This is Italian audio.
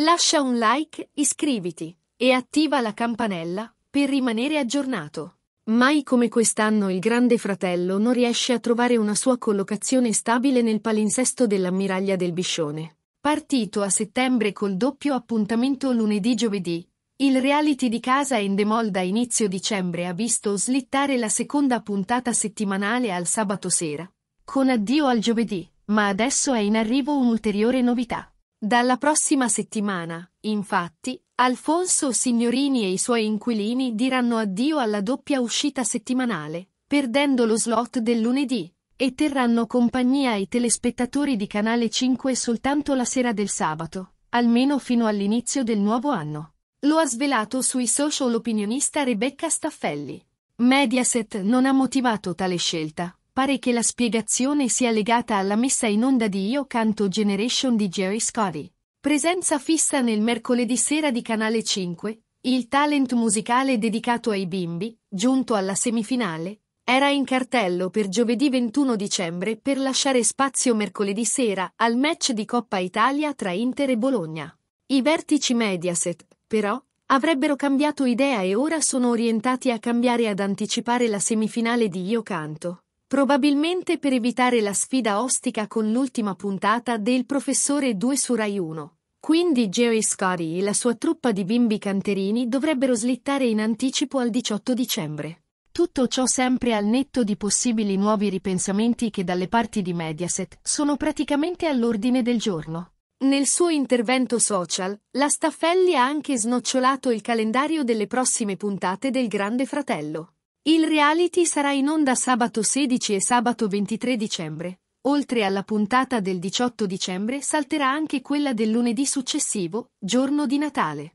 Lascia un like, iscriviti e attiva la campanella per rimanere aggiornato. Mai come quest'anno il Grande Fratello non riesce a trovare una sua collocazione stabile nel palinsesto dell'ammiraglia del Biscione. Partito a settembre col doppio appuntamento lunedì-giovedì, il reality di casa Endemol da inizio dicembre ha visto slittare la seconda puntata settimanale al sabato sera, con addio al giovedì, ma adesso è in arrivo un'ulteriore novità. Dalla prossima settimana, infatti, Alfonso Signorini e i suoi inquilini diranno addio alla doppia uscita settimanale, perdendo lo slot del lunedì, e terranno compagnia ai telespettatori di Canale 5 soltanto la sera del sabato, almeno fino all'inizio del nuovo anno. Lo ha svelato sui social l'opinionista Rebecca Staffelli. Mediaset non ha motivato tale scelta. Pare che la spiegazione sia legata alla messa in onda di Io Canto Generation di Jerry Scotti. Presenza fissa nel mercoledì sera di Canale 5, il talent musicale dedicato ai bimbi, giunto alla semifinale, era in cartello per giovedì 21 dicembre per lasciare spazio mercoledì sera al match di Coppa Italia tra Inter e Bologna. I vertici Mediaset, però, avrebbero cambiato idea e ora sono orientati a cambiare ad anticipare la semifinale di Io Canto. Probabilmente per evitare la sfida ostica con l'ultima puntata del Professore 2 su Rai 1. Quindi Jerry Scotti e la sua truppa di bimbi canterini dovrebbero slittare in anticipo al 18 dicembre. Tutto ciò sempre al netto di possibili nuovi ripensamenti che dalle parti di Mediaset sono praticamente all'ordine del giorno. Nel suo intervento social, la Staffelli ha anche snocciolato il calendario delle prossime puntate del Grande Fratello. Il reality sarà in onda sabato 16 e sabato 23 dicembre. Oltre alla puntata del 18 dicembre salterà anche quella del lunedì successivo, giorno di Natale.